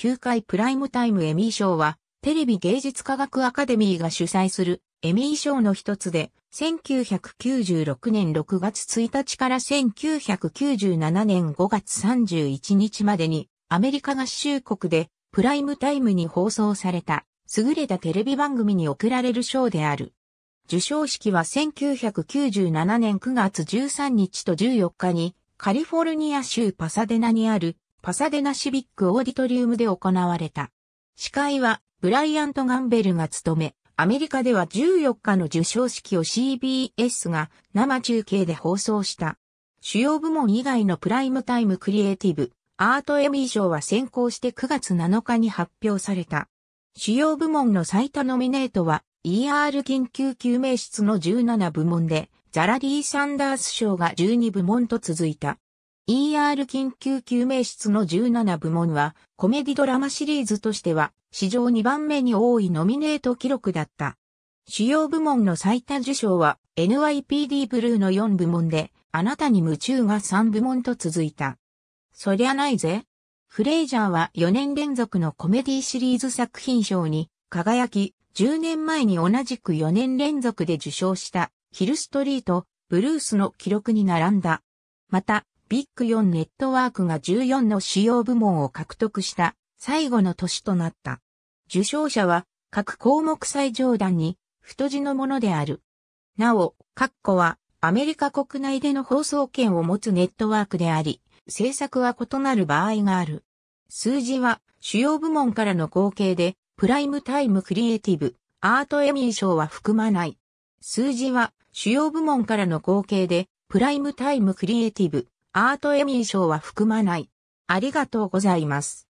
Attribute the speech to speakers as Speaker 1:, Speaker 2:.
Speaker 1: 9回プライムタイムエミー賞は、テレビ芸術科学アカデミーが主催するエミー賞の一つで、1996年6月1日から1997年5月31日までに、アメリカ合衆国でプライムタイムに放送された、優れたテレビ番組に贈られる賞である。受賞式は1997年9月13日と14日に、カリフォルニア州パサデナにあるパサデナシビックオーディトリウムで行われた。司会はブライアント・ガンベルが務め、アメリカでは14日の受賞式を CBS が生中継で放送した。主要部門以外のプライムタイムクリエイティブ、アートエミー賞は先行して9月7日に発表された。主要部門の最多ノミネートは ER 緊急救命室の17部門で、ザラリー・サンダース賞が12部門と続いた。ER 緊急救命室の17部門は、コメディドラマシリーズとしては、史上2番目に多いノミネート記録だった。主要部門の最多受賞は、NYPD ブルーの4部門で、あなたに夢中が3部門と続いた。そりゃないぜ。フレイジャーは4年連続のコメディシリーズ作品賞に、輝き、10年前に同じく4年連続で受賞した、ヒルストリート、ブルースの記録に並んだ。また、ビッグ4ネットワークが14の主要部門を獲得した最後の年となった。受賞者は各項目最上段に太字のものである。なお、ッコはアメリカ国内での放送権を持つネットワークであり、制作は異なる場合がある。数字は主要部門からの合計で、プライムタイムクリエイティブ、アートエミー賞は含まない。数字は主要部門からの合計で、プライムタイムクリエイティブ、アートエミー賞は含まない。ありがとうございます。